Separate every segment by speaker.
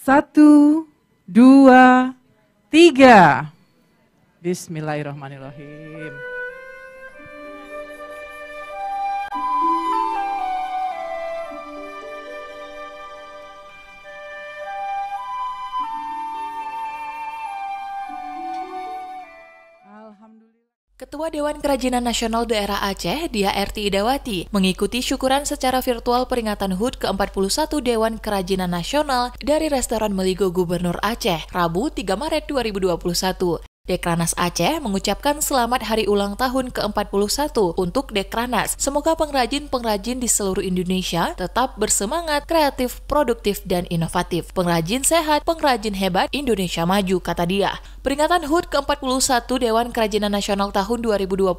Speaker 1: Satu, dua, tiga. Bismillahirrahmanirrahim. Ketua Dewan Kerajinan Nasional Daerah Aceh, Dia RT Idawati, mengikuti syukuran secara virtual peringatan HUT ke-41 Dewan Kerajinan Nasional dari Restoran Meligo Gubernur Aceh, Rabu 3 Maret 2021. Dekranas Aceh mengucapkan selamat hari ulang tahun ke-41 untuk Dekranas. Semoga pengrajin-pengrajin di seluruh Indonesia tetap bersemangat, kreatif, produktif, dan inovatif. Pengrajin sehat, pengrajin hebat, Indonesia maju, kata dia. Peringatan HUT ke-41 Dewan Kerajinan Nasional tahun 2021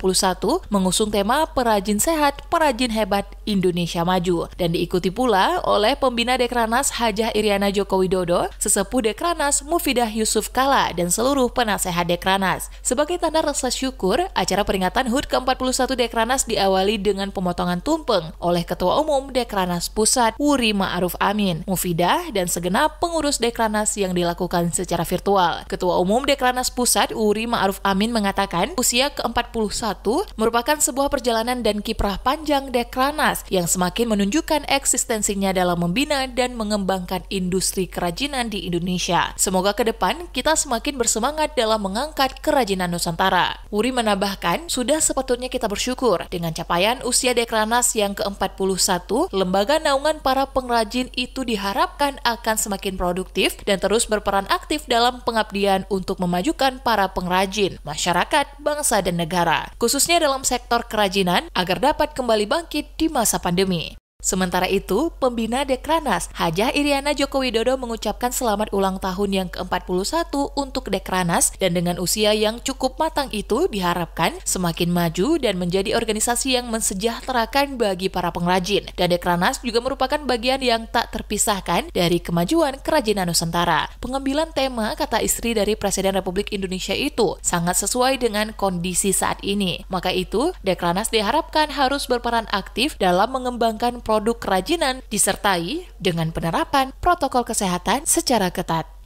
Speaker 1: mengusung tema Perajin Sehat, Perajin Hebat, Indonesia Maju dan diikuti pula oleh pembina Dekranas Hajah Iriana Joko Widodo, sesepuh Dekranas Mufidah Yusuf Kala dan seluruh penasehat Dekranas. Sebagai tanda rasa syukur, acara peringatan HUT ke-41 Dekranas diawali dengan pemotongan tumpeng oleh Ketua Umum Dekranas Pusat Wuri Ma'ruf Amin, Mufidah dan segenap pengurus Dekranas yang dilakukan secara virtual. Ketua Umum Dekranas Pusat Wuri Ma'ruf Amin mengatakan usia ke-41 merupakan sebuah perjalanan dan kiprah panjang Dekranas yang semakin menunjukkan eksistensinya dalam membina dan mengembangkan industri kerajinan di Indonesia. Semoga ke depan kita semakin bersemangat dalam mengangkat kerajinan Nusantara. Wuri menambahkan, sudah sepatutnya kita bersyukur dengan capaian usia Dekranas yang ke-41, lembaga naungan para pengrajin itu diharapkan akan semakin produktif dan terus berperan aktif dalam pengabdian untuk memajukan para pengrajin, masyarakat, bangsa, dan negara, khususnya dalam sektor kerajinan agar dapat kembali bangkit di masa masa pandemi Sementara itu, pembina Dekranas, Hajah Iriana Joko Widodo mengucapkan selamat ulang tahun yang ke-41 untuk Dekranas dan dengan usia yang cukup matang itu diharapkan semakin maju dan menjadi organisasi yang mensejahterakan bagi para pengrajin. Dan Dekranas juga merupakan bagian yang tak terpisahkan dari kemajuan kerajinan Nusantara. Pengambilan tema kata istri dari Presiden Republik Indonesia itu sangat sesuai dengan kondisi saat ini. Maka itu, Dekranas diharapkan harus berperan aktif dalam mengembangkan produk kerajinan disertai dengan penerapan protokol kesehatan secara ketat.